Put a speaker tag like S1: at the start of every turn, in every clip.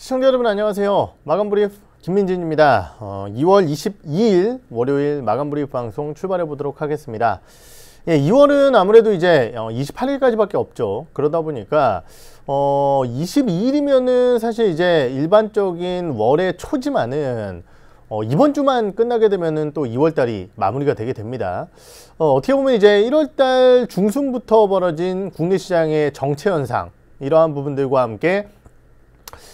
S1: 시청자 여러분 안녕하세요. 마감브리프 김민진입니다. 어, 2월 22일 월요일 마감브리프 방송 출발해 보도록 하겠습니다. 예, 2월은 아무래도 이제 28일까지밖에 어, 없죠. 그러다 보니까 어, 22일이면은 사실 이제 일반적인 월의 초지만은 어, 이번 주만 끝나게 되면은 또 2월 달이 마무리가 되게 됩니다. 어, 떻게 보면 이제 1월 달 중순부터 벌어진 국내 시장의 정체 현상 이러한 부분들과 함께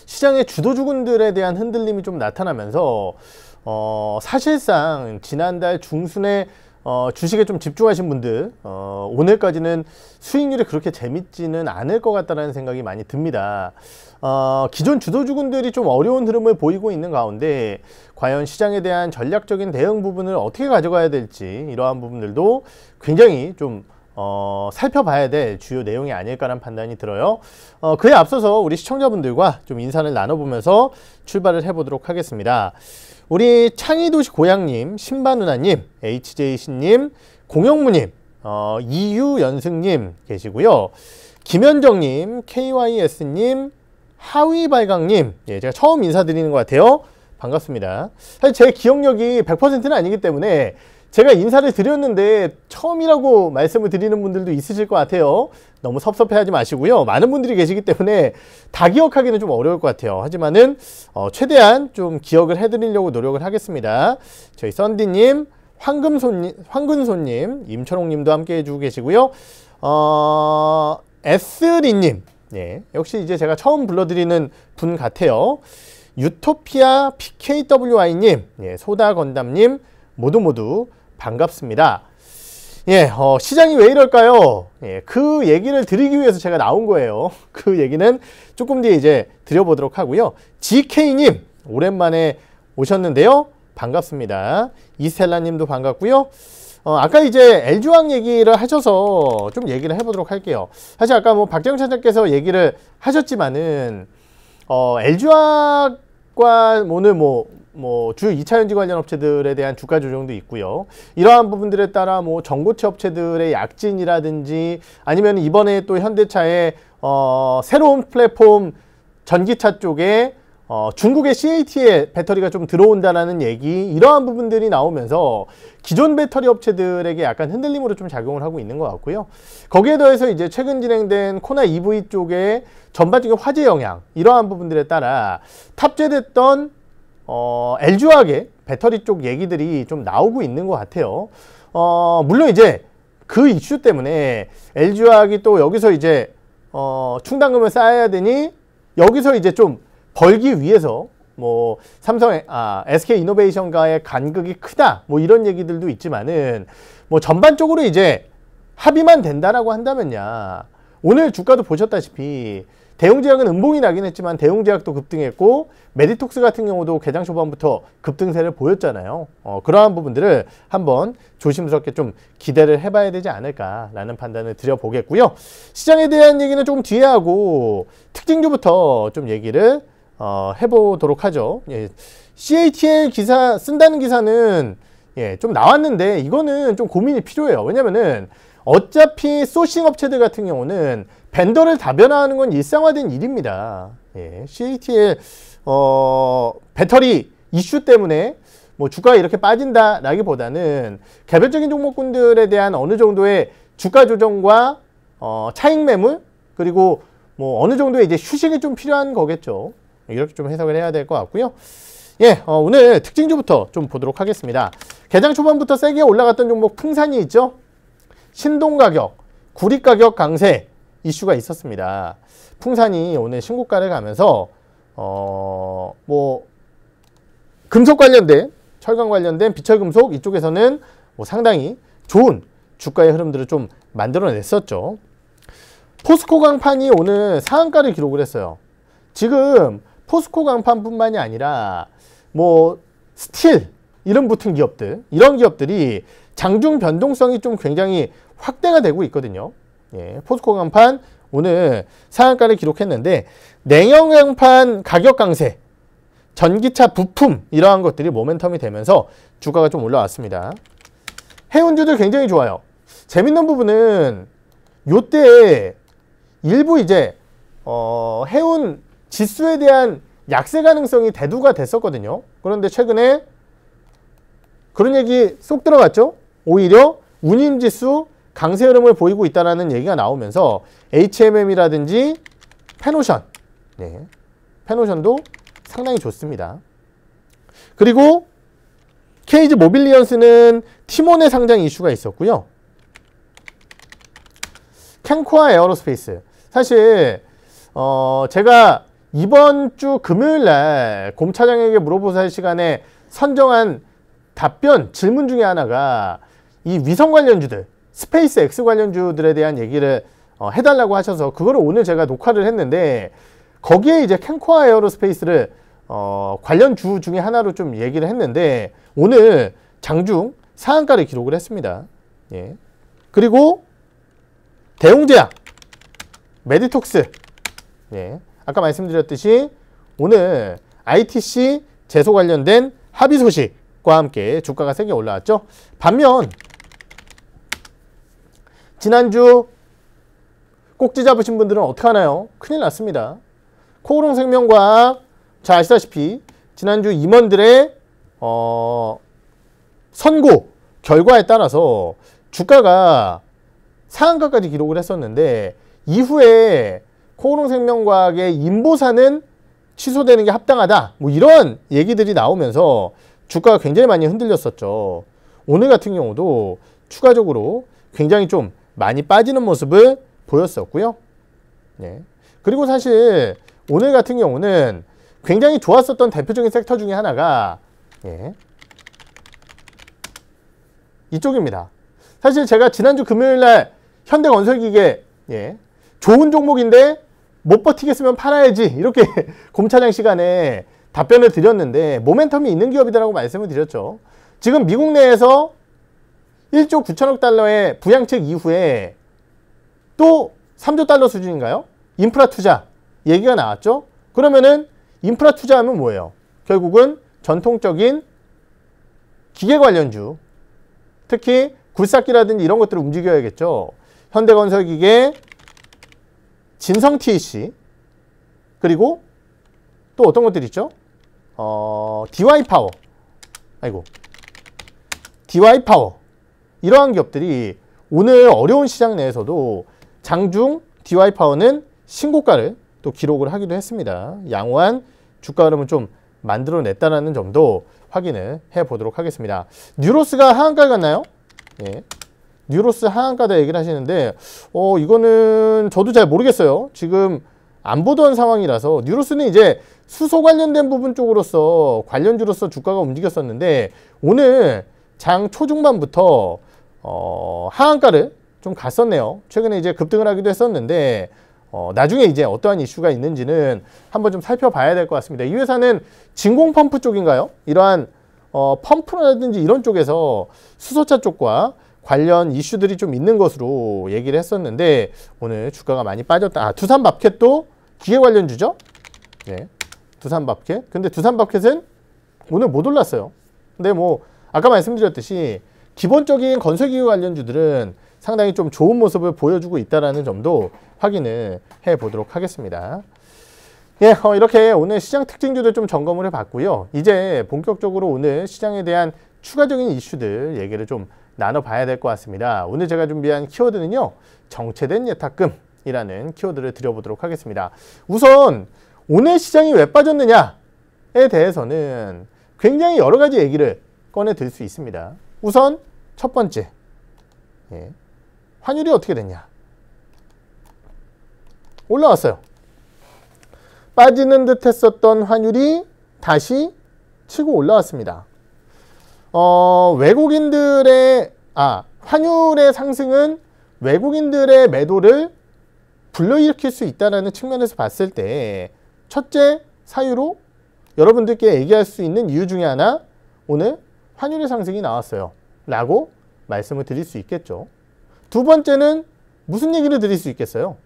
S1: 시장의 주도주군들에 대한 흔들림이 좀 나타나면서 어, 사실상 지난달 중순에 어, 주식에 좀 집중하신 분들 어, 오늘까지는 수익률이 그렇게 재밌지는 않을 것 같다는 생각이 많이 듭니다. 어, 기존 주도주군들이 좀 어려운 흐름을 보이고 있는 가운데 과연 시장에 대한 전략적인 대응 부분을 어떻게 가져가야 될지 이러한 부분들도 굉장히 좀 어, 살펴봐야 될 주요 내용이 아닐까라는 판단이 들어요. 어, 그에 앞서서 우리 시청자분들과 좀 인사를 나눠보면서 출발을 해보도록 하겠습니다. 우리 창의도시 고양님, 신바누나님, HJC님, 공영무님, 어, 이유연승님 계시고요. 김현정님, KYS님, 하위발강님, 예, 제가 처음 인사드리는 것 같아요. 반갑습니다. 사실 제 기억력이 100%는 아니기 때문에 제가 인사를 드렸는데 처음이라고 말씀을 드리는 분들도 있으실 것 같아요. 너무 섭섭해하지 마시고요. 많은 분들이 계시기 때문에 다 기억하기는 좀 어려울 것 같아요. 하지만은 어 최대한 좀 기억을 해드리려고 노력을 하겠습니다. 저희 썬디님, 황금손님, 황근손님, 임철홍님도 함께 해주고 계시고요. 어, 에스리님, 예, 역시 이제 제가 처음 불러드리는 분 같아요. 유토피아 PKWI님, 예, 소다건담님 모두 모두 반갑습니다. 예, 어, 시장이 왜 이럴까요? 예, 그 얘기를 드리기 위해서 제가 나온 거예요. 그 얘기는 조금 뒤에 이제 드려보도록 하고요. GK님, 오랜만에 오셨는데요. 반갑습니다. 이스텔라님도 반갑고요. 어, 아까 이제 LG왕 얘기를 하셔서 좀 얘기를 해보도록 할게요. 사실 아까 뭐 박재영 차장께서 얘기를 하셨지만은, 어, LG왕과 오늘 뭐, 뭐주 2차전지 관련 업체들에 대한 주가 조정도 있고요. 이러한 부분들에 따라 뭐 전고체 업체들의 약진이라든지 아니면 이번에 또 현대차의 어 새로운 플랫폼 전기차 쪽에 어, 중국의 CAT에 배터리가 좀 들어온다라는 얘기 이러한 부분들이 나오면서 기존 배터리 업체들에게 약간 흔들림으로 좀 작용을 하고 있는 것 같고요. 거기에 더해서 이제 최근 진행된 코나 EV 쪽에 전반적인 화재 영향 이러한 부분들에 따라 탑재됐던 어, 엘주하의 배터리 쪽 얘기들이 좀 나오고 있는 것 같아요. 어, 물론 이제 그 이슈 때문에 LG화학이 또 여기서 이제 어, 충당금을 쌓아야 되니 여기서 이제 좀 벌기 위해서 뭐 삼성 의아 SK 이노베이션과의 간극이 크다 뭐 이런 얘기들도 있지만은 뭐 전반적으로 이제 합의만 된다라고 한다면야 오늘 주가도 보셨다시피 대형제약은 음봉이 나긴 했지만 대형제약도 급등했고 메디톡스 같은 경우도 개장 초반부터 급등세를 보였잖아요. 어, 그러한 부분들을 한번 조심스럽게 좀 기대를 해봐야 되지 않을까라는 판단을 드려보겠고요. 시장에 대한 얘기는 조금 뒤에 하고 특징주부터 좀 얘기를 어, 해보도록 하죠. 예, CATL 기사 쓴다는 기사는 예, 좀 나왔는데 이거는 좀 고민이 필요해요. 왜냐면은 어차피 소싱 업체들 같은 경우는 벤더를 다변화하는 건 일상화된 일입니다. 예, CAT의 어, 배터리 이슈 때문에 뭐 주가가 이렇게 빠진다라기보다는 개별적인 종목군들에 대한 어느 정도의 주가 조정과 어, 차익 매물 그리고 뭐 어느 정도의 이제 휴식이 좀 필요한 거겠죠. 이렇게 좀 해석을 해야 될 것 같고요. 예, 어, 오늘 특징주부터 좀 보도록 하겠습니다. 개장 초반부터 세게 올라갔던 종목 풍산이 있죠. 신동 가격, 구리 가격 강세, 이슈가 있었습니다. 풍산이 오늘 신고가를 가면서 어뭐 금속 관련된 철강 관련된 비철금속 이쪽에서는 뭐 상당히 좋은 주가의 흐름들을 좀 만들어냈었죠. 포스코 강판이 오늘 상한가를 기록을 했어요. 지금 포스코 강판뿐만이 아니라 뭐 스틸 이런 붙은 기업들 이런 기업들이 장중 변동성이 좀 굉장히 확대가 되고 있거든요. 예, 포스코 강판 오늘 상한가를 기록했는데 냉형 강판 가격 강세, 전기차 부품 이러한 것들이 모멘텀이 되면서 주가가 좀 올라왔습니다. 해운주들 굉장히 좋아요. 재밌는 부분은 요때 일부 이제 어, 해운 지수에 대한 약세 가능성이 대두가 됐었거든요. 그런데 최근에 그런 얘기 쏙 들어갔죠. 오히려 운임지수 강세 흐름을 보이고 있다는 얘기가 나오면서 HMM이라든지 페노션, 네. 페노션도 상당히 좋습니다. 그리고 케이지 모빌리언스는 티몬의 상장 이슈가 있었고요. 캠코아 에어로스페이스. 사실 어 제가 이번 주 금요일 날 곰차장에게 물어보사 할 시간에 선정한 답변 질문 중에 하나가 이 위성 관련주들 스페이스 X 관련주들에 대한 얘기를 어, 해달라고 하셔서 그거를 오늘 제가 녹화를 했는데 거기에 이제 캔코아 에어로스페이스를 어, 관련 주 중에 하나로 좀 얘기를 했는데 오늘 장중 상한가를 기록을 했습니다. 예. 그리고 대웅제약, 메디톡스 예. 아까 말씀드렸듯이 오늘 ITC 제소 관련된 합의 소식과 함께 주가가 세게 올라왔죠. 반면 지난주 꼭지 잡으신 분들은 어떡 하나요? 큰일 났습니다. 코오롱 생명과 자 아시다시피 지난주 임원들의 어, 선고 결과에 따라서 주가가 상한가까지 기록을 했었는데 이후에 코오롱 생명과학의 인보사는 취소되는 게 합당하다 뭐 이런 얘기들이 나오면서 주가가 굉장히 많이 흔들렸었죠 오늘 같은 경우도 추가적으로 굉장히 좀 많이 빠지는 모습을 보였었고요. 예. 그리고 사실 오늘 같은 경우는 굉장히 좋았었던 대표적인 섹터 중에 하나가 예. 이쪽입니다. 사실 제가 지난주 금요일날 현대건설기계 예. 좋은 종목인데 못 버티겠으면 팔아야지 이렇게 곰차장 시간에 답변을 드렸는데 모멘텀이 있는 기업이다라고 말씀을 드렸죠. 지금 미국 내에서 1조 9천억 달러의 부양책 이후에 또 3조 달러 수준인가요? 인프라 투자 얘기가 나왔죠? 그러면은 인프라 투자하면 뭐예요? 결국은 전통적인 기계 관련주 특히 굴삭기라든지 이런 것들을 움직여야겠죠. 현대건설기계, 진성TEC 그리고 또 어떤 것들이 있죠? 어, DY파워 아이고 DY파워 이러한 기업들이 오늘 어려운 시장 내에서도 장중 DY 파워는 신고가를 또 기록을 하기도 했습니다. 양호한 주가 흐름을 좀 만들어냈다는 점도 확인을 해보도록 하겠습니다. 뉴로스가 하한가 갔나요? 예. 뉴로스 하한가다 얘기를 하시는데 어 이거는 저도 잘 모르겠어요. 지금 안 보던 상황이라서 뉴로스는 이제 수소 관련된 부분 쪽으로서 관련주로서 주가가 움직였었는데 오늘 장 초중반부터 어, 하한가를 좀 갔었네요. 최근에 이제 급등을 하기도 했었는데 어, 나중에 이제 어떠한 이슈가 있는지는 한번 좀 살펴봐야 될 것 같습니다. 이 회사는 진공 펌프 쪽인가요? 이러한 어, 펌프라든지 이런 쪽에서 수소차 쪽과 관련 이슈들이 좀 있는 것으로 얘기를 했었는데 오늘 주가가 많이 빠졌다. 아, 두산밥켓도 기계 관련주죠? 네. 두산밥켓. 근데 두산밥켓은 오늘 못 올랐어요. 근데 뭐 아까 말씀드렸듯이 기본적인 건설기후 관련주들은 상당히 좀 좋은 모습을 보여주고 있다는 점도 확인을 해보도록 하겠습니다. 예, 어, 이렇게 오늘 시장 특징주들 좀 점검을 해봤고요. 이제 본격적으로 오늘 시장에 대한 추가적인 이슈들 얘기를 좀 나눠봐야 될 것 같습니다. 오늘 제가 준비한 키워드는요. 정체된 예탁금이라는 키워드를 드려보도록 하겠습니다. 우선 오늘 시장이 왜 빠졌느냐에 대해서는 굉장히 여러 가지 얘기를 꺼내 들 수 있습니다. 우선 첫 번째 예. 환율이 어떻게 됐냐 올라왔어요. 빠지는 듯 했었던 환율이 다시 치고 올라왔습니다. 어, 외국인들의 아 환율의 상승은 외국인들의 매도를 불러일으킬 수 있다는 측면에서 봤을 때 첫째 사유로 여러분들께 얘기할 수 있는 이유 중에 하나 오늘 환율의 상승이 나왔어요. 라고 말씀을 드릴 수 있겠죠. 두 번째는 무슨 얘기를 드릴 수 있겠어요?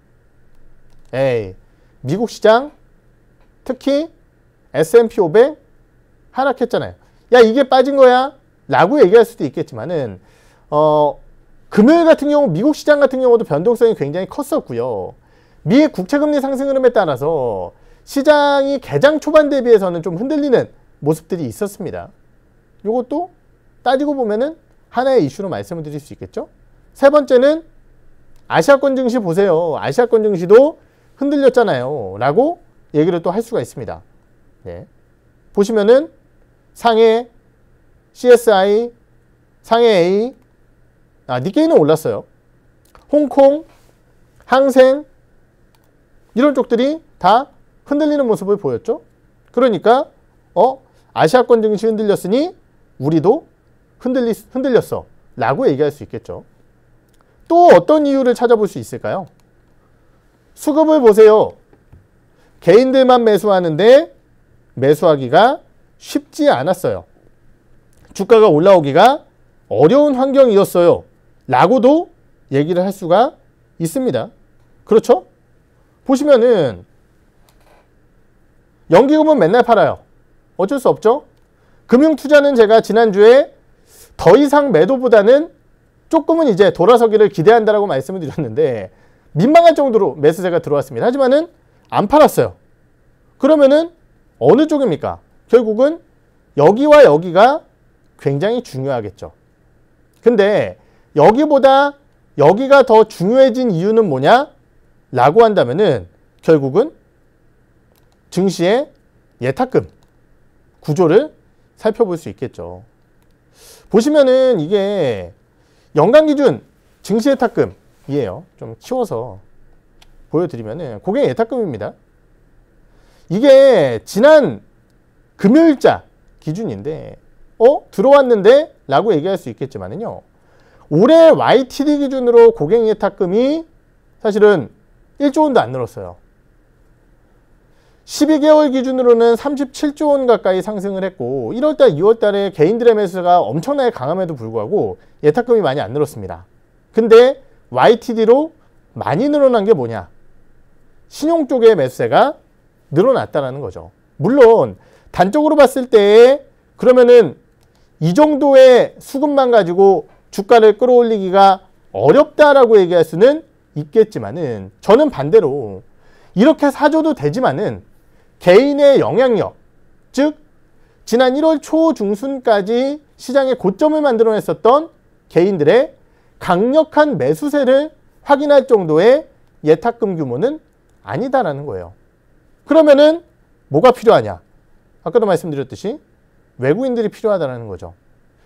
S1: 에이, 미국 시장 특히 S&P 500 하락했잖아요. 야, 이게 빠진 거야? 라고 얘기할 수도 있겠지만은 어, 금요일 같은 경우 미국 시장 같은 경우도 변동성이 굉장히 컸었고요. 미 국채금리 상승 흐름에 따라서 시장이 개장 초반 대비해서는 좀 흔들리는 모습들이 있었습니다. 이것도 따지고 보면은 하나의 이슈로 말씀을 드릴 수 있겠죠. 세 번째는 아시아권 증시 보세요. 아시아권 증시도 흔들렸잖아요. 라고 얘기를 또 할 수가 있습니다. 네. 보시면은 상해 CSI, 상해 A, 아, 니케이는 올랐어요. 홍콩, 항생, 이런 쪽들이 다 흔들리는 모습을 보였죠. 그러니까, 어, 아시아권 증시 흔들렸으니 우리도 흔들리, 흔들렸어. 라고 얘기할 수 있겠죠. 또 어떤 이유를 찾아볼 수 있을까요? 수급을 보세요. 개인들만 매수하는데 매수하기가 쉽지 않았어요. 주가가 올라오기가 어려운 환경이었어요. 라고도 얘기를 할 수가 있습니다. 그렇죠? 보시면은 연기금은 맨날 팔아요. 어쩔 수 없죠? 금융 투자는 제가 지난주에 더 이상 매도보다는 조금은 이제 돌아서기를 기대한다라고 말씀을 드렸는데 민망할 정도로 매수세가 들어왔습니다. 하지만은 안 팔았어요. 그러면은 어느 쪽입니까? 결국은 여기와 여기가 굉장히 중요하겠죠. 근데 여기보다 여기가 더 중요해진 이유는 뭐냐? 라고 한다면은 결국은 증시의 예탁금 구조를 살펴볼 수 있겠죠. 보시면은 이게 연간 기준 증시 예탁금이에요. 좀 키워서 보여드리면은 고객 예탁금입니다. 이게 지난 금요일자 기준인데 어? 들어왔는데? 라고 얘기할 수 있겠지만은요. 올해 YTD 기준으로 고객 예탁금이 사실은 1조 원도 안 늘었어요. 12개월 기준으로는 37조 원 가까이 상승을 했고 1월달, 2월달에 개인들의 매수가 엄청나게 강함에도 불구하고 예탁금이 많이 안 늘었습니다. 근데 YTD로 많이 늘어난 게 뭐냐? 신용 쪽의 매수세가 늘어났다라는 거죠. 물론 단적으로 봤을 때 그러면은 이 정도의 수급만 가지고 주가를 끌어올리기가 어렵다라고 얘기할 수는 있겠지만은 저는 반대로 이렇게 사줘도 되지만은 개인의 영향력, 즉 지난 1월 초 중순까지 시장의 고점을 만들어냈었던 개인들의 강력한 매수세를 확인할 정도의 예탁금 규모는 아니다라는 거예요. 그러면은 뭐가 필요하냐? 아까도 말씀드렸듯이 외국인들이 필요하다는 거죠.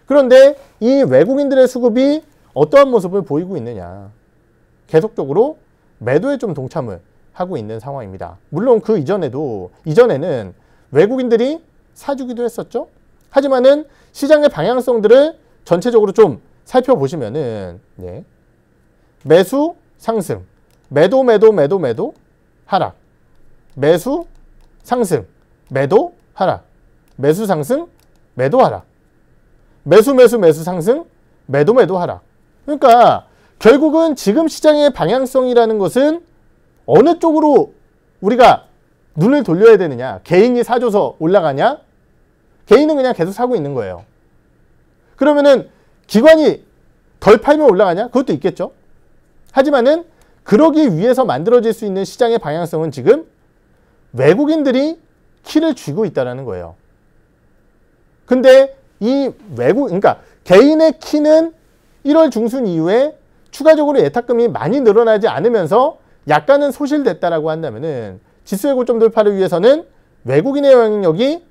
S1: 그런데 이 외국인들의 수급이 어떠한 모습을 보이고 있느냐? 계속적으로 매도에 좀 동참을 하고 있는 상황입니다. 물론 그 이전에도 이전에는 외국인들이 사주기도 했었죠. 하지만은 시장의 방향성들을 전체적으로 좀 살펴보시면은 예. 매수 상승, 매도 매도 매도 매도 하락, 매수 상승, 매도 하락, 매수 상승, 매도 하락, 매수 매수 매수 상승, 매도 매도 하락. 그러니까 결국은 지금 시장의 방향성이라는 것은 어느 쪽으로 우리가 눈을 돌려야 되느냐. 개인이 사줘서 올라가냐? 개인은 그냥 계속 사고 있는 거예요. 그러면은 기관이 덜 팔면 올라가냐? 그것도 있겠죠. 하지만은 그러기 위해서 만들어질 수 있는 시장의 방향성은 지금 외국인들이 키를 쥐고 있다라는 거예요. 근데 이 외국 그러니까 개인의 키는 1월 중순 이후에 추가적으로 예탁금이 많이 늘어나지 않으면서 약간은 소실됐다라고 한다면은 지수의 고점 돌파를 위해서는 외국인의 영향력이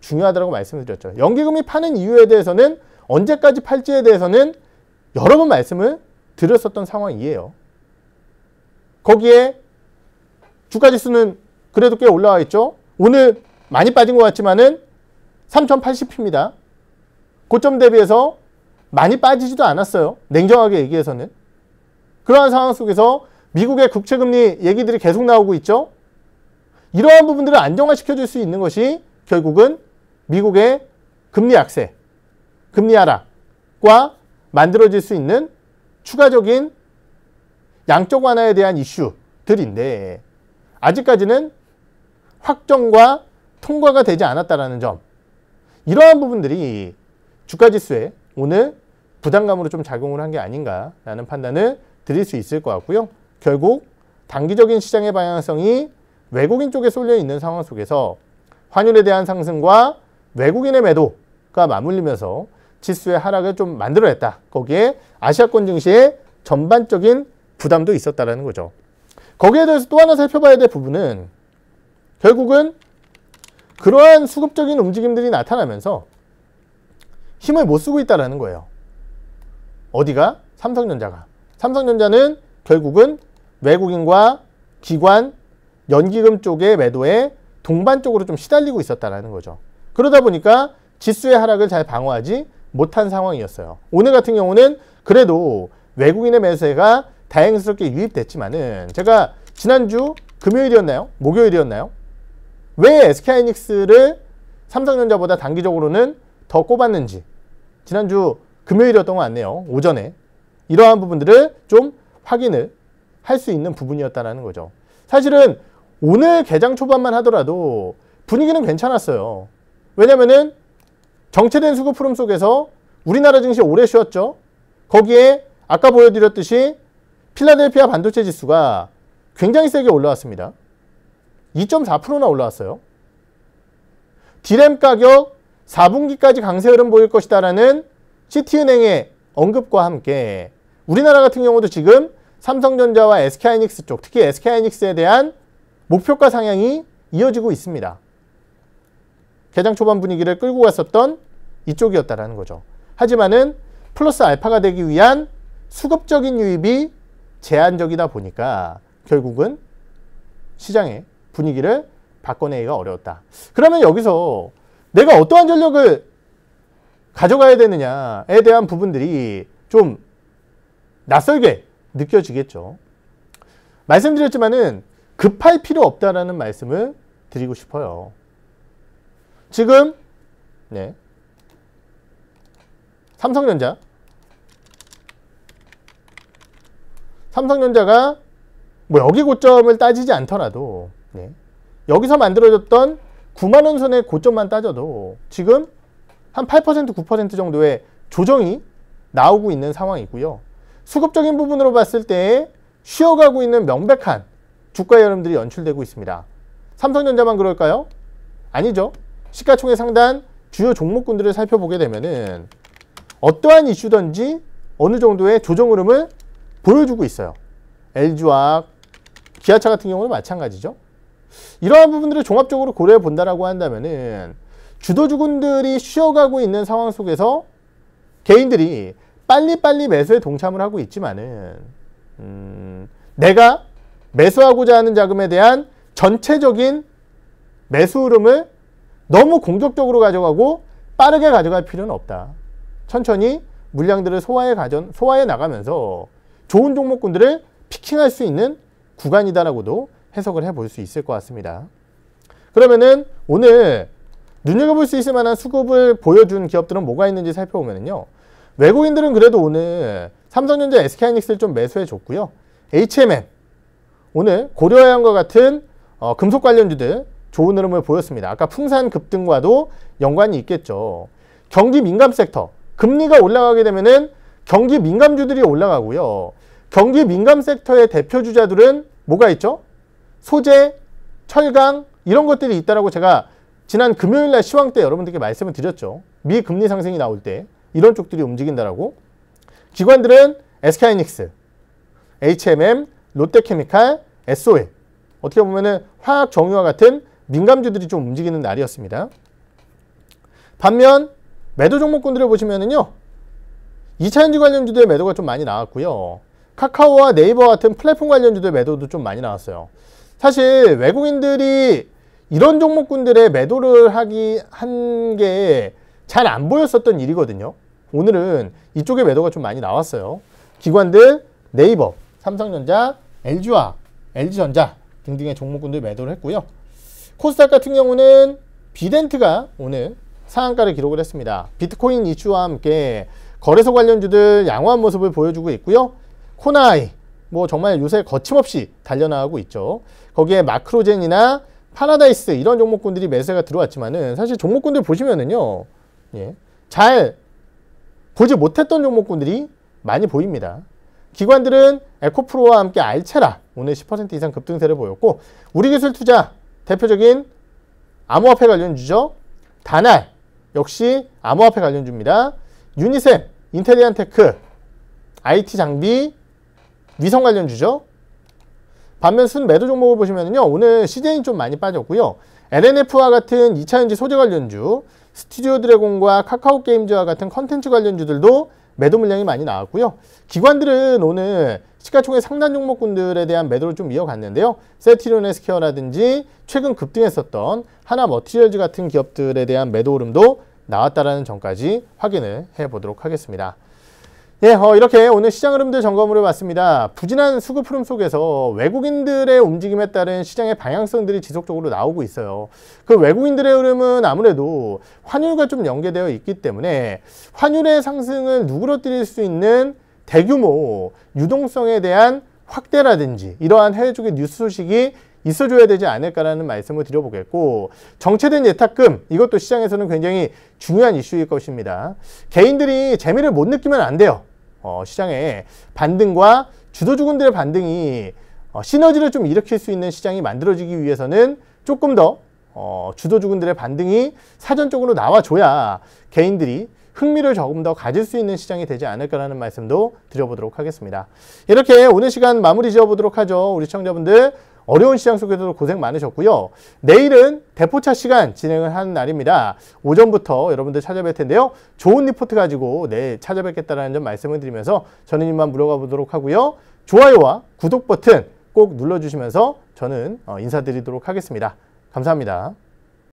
S1: 중요하다고 말씀드렸죠. 연기금이 파는 이유에 대해서는 언제까지 팔지에 대해서는 여러 번 말씀을 드렸었던 상황이에요. 거기에 주가 지수는 그래도 꽤 올라와 있죠. 오늘 많이 빠진 것 같지만은 3,080입니다. 고점 대비해서 많이 빠지지도 않았어요. 냉정하게 얘기해서는. 그러한 상황 속에서 미국의 국채금리 얘기들이 계속 나오고 있죠. 이러한 부분들을 안정화시켜 줄 수 있는 것이 결국은 미국의 금리 약세, 금리 하락과 만들어질 수 있는 추가적인 양적 완화에 대한 이슈들인데 아직까지는 확정과 통과가 되지 않았다라는 점 이러한 부분들이 주가 지수에 오늘 부담감으로 좀 작용을 한 게 아닌가라는 판단을 드릴 수 있을 것 같고요. 결국 단기적인 시장의 방향성이 외국인 쪽에 쏠려 있는 상황 속에서 환율에 대한 상승과 외국인의 매도가 맞물리면서 지수의 하락을 좀 만들어냈다. 거기에 아시아권 증시의 전반적인 부담도 있었다라는 거죠. 거기에 대해서 또 하나 살펴봐야 될 부분은 결국은 그러한 수급적인 움직임들이 나타나면서 힘을 못 쓰고 있다라는 거예요. 어디가? 삼성전자가. 삼성전자는 결국은 외국인과 기관, 연기금 쪽의 매도에 동반 쪽으로 좀 시달리고 있었다라는 거죠. 그러다 보니까 지수의 하락을 잘 방어하지 못한 상황이었어요. 오늘 같은 경우는 그래도 외국인의 매수세가 다행스럽게 유입됐지만은 제가 지난주 금요일이었나요? 목요일이었나요? 왜 SK하이닉스를 삼성전자보다 단기적으로는 더 꼽았는지 지난주 금요일이었던 것 같네요. 오전에 이러한 부분들을 좀 확인을 할수 있는 부분이었다는 거죠. 사실은 오늘 개장 초반만 하더라도 분위기는 괜찮았어요. 왜냐면은 정체된 수급 흐름 속에서 우리나라 증시 오래 쉬었죠. 거기에 아까 보여드렸듯이 필라델피아 반도체 지수가 굉장히 세게 올라왔습니다. 2.4%나 올라왔어요. 디램 가격 4분기까지 강세 흐름 보일 것이다라는 시티은행의 언급과 함께 우리나라 같은 경우도 지금 삼성전자와 SK하이닉스 쪽, 특히 SK하이닉스에 대한 목표가 상향이 이어지고 있습니다. 개장 초반 분위기를 끌고 갔었던 이쪽이었다라는 거죠. 하지만은 플러스 알파가 되기 위한 수급적인 유입이 제한적이다 보니까 결국은 시장의 분위기를 바꿔내기가 어려웠다. 그러면 여기서 내가 어떠한 전력을 가져가야 되느냐에 대한 부분들이 좀 낯설게 느껴지겠죠. 말씀드렸지만은 급할 필요 없다라는 말씀을 드리고 싶어요. 지금 네. 삼성전자 삼성전자가 뭐 여기 고점을 따지지 않더라도 네. 여기서 만들어졌던 9만원 선의 고점만 따져도 지금 한 8% 9% 정도의 조정이 나오고 있는 상황이고요. 수급적인 부분으로 봤을 때 쉬어가고 있는 명백한 주가 여름들이 연출되고 있습니다. 삼성전자만 그럴까요? 아니죠. 시가총액 상단 주요 종목군들을 살펴보게 되면은 어떠한 이슈든지 어느 정도의 조정 흐름을 보여주고 있어요. LG와 기아차 같은 경우는 마찬가지죠. 이러한 부분들을 종합적으로 고려해 본다라 한다면은 주도주군들이 쉬어가고 있는 상황 속에서 개인들이 빨리빨리 매수에 동참을 하고 있지만은 음, 내가 매수하고자 하는 자금에 대한 전체적인 매수 흐름을 너무 공격적으로 가져가고 빠르게 가져갈 필요는 없다. 천천히 물량들을 소화해 가전 소화해 나가면서 좋은 종목군들을 피킹할 수 있는 구간이다라고도 해석을 해 볼 수 있을 것 같습니다. 그러면은 오늘 눈여겨볼 수 있을 만한 수급을 보여준 기업들은 뭐가 있는지 살펴보면요. 외국인들은 그래도 오늘 삼성전자 SK하이닉스를 좀 매수해 줬고요. HMM 오늘 고려해양과 같은 어, 금속 관련주들 좋은 흐름을 보였습니다. 아까 풍산 급등과도 연관이 있겠죠. 경기 민감 섹터 금리가 올라가게 되면은 경기 민감주들이 올라가고요. 경기 민감 섹터의 대표 주자들은 뭐가 있죠? 소재, 철강 이런 것들이 있다라고 제가 지난 금요일 날 시황 때 여러분들께 말씀을 드렸죠. 미 금리 상승이 나올 때 이런 쪽들이 움직인다라고. 기관들은 SK하이닉스, HMM, 롯데케미칼, SOE 어떻게 보면은 화학 정유와 같은 민감주들이 좀 움직이는 날이었습니다. 반면 매도 종목군들을 보시면은요. 2차전지 관련주들의 매도가 좀 많이 나왔고요. 카카오와 네이버 같은 플랫폼 관련주들의 매도도 좀 많이 나왔어요. 사실 외국인들이 이런 종목군들의 매도를 하기 한 게 잘 안 보였었던 일이거든요. 오늘은 이쪽에 매도가 좀 많이 나왔어요. 기관들 네이버, 삼성전자, LG와 LG전자 등등의 종목군들 매도를 했고요. 코스닥 같은 경우는 비덴트가 오늘 상한가를 기록을 했습니다. 비트코인 이슈와 함께 거래소 관련주들 양호한 모습을 보여주고 있고요. 코나이 뭐 정말 요새 거침없이 달려나가고 있죠. 거기에 마크로젠이나 파라다이스 이런 종목군들이 매수가 들어왔지만은 사실 종목군들 보시면은요. 예, 잘 보지 못했던 종목군들이 많이 보입니다. 기관들은 에코프로와 함께 알체라 오늘 10% 이상 급등세를 보였고 우리기술투자 대표적인 암호화폐 관련주죠. 다날 역시 암호화폐 관련주입니다. 유니셈, 인텔리안테크, IT 장비, 위성 관련주죠. 반면 순매도 종목을 보시면요. 오늘 CJ는 좀 많이 빠졌고요. LNF와 같은 2차전지 소재 관련주, 스튜디오 드래곤과 카카오 게임즈와 같은 컨텐츠 관련주들도 매도 물량이 많이 나왔고요. 기관들은 오늘 시가총액 상단 종목군들에 대한 매도를 좀 이어갔는데요. 세티론 에스케어라든지 최근 급등했었던 하나 머티리얼즈 같은 기업들에 대한 매도 오름도 나왔다라는 점까지 확인을 해보도록 하겠습니다. 예, 어, 이렇게 오늘 시장 흐름들 점검으로 봤습니다. 부진한 수급 흐름 속에서 외국인들의 움직임에 따른 시장의 방향성들이 지속적으로 나오고 있어요. 그 외국인들의 흐름은 아무래도 환율과 좀 연계되어 있기 때문에 환율의 상승을 누그러뜨릴 수 있는 대규모 유동성에 대한 확대라든지 이러한 해외 쪽의 뉴스 소식이 있어줘야 되지 않을까라는 말씀을 드려보겠고 정체된 예탁금 이것도 시장에서는 굉장히 중요한 이슈일 것입니다. 개인들이 재미를 못 느끼면 안 돼요. 어, 시장의 반등과 주도주군들의 반등이 어, 시너지를 좀 일으킬 수 있는 시장이 만들어지기 위해서는 조금 더 어, 주도주군들의 반등이 사전적으로 나와줘야 개인들이 흥미를 조금 더 가질 수 있는 시장이 되지 않을까라는 말씀도 드려보도록 하겠습니다. 이렇게 오늘 시간 마무리 지어보도록 하죠. 우리 시청자분들 어려운 시장 속에서도 고생 많으셨고요. 내일은 대포차 시간 진행을 하는 날입니다. 오전부터 여러분들 찾아뵐 텐데요. 좋은 리포트 가지고 내일 찾아뵙겠다라는 점 말씀을 드리면서 저는 이만 물어가 보도록 하고요. 좋아요와 구독 버튼 꼭 눌러주시면서 저는 어, 인사드리도록 하겠습니다. 감사합니다.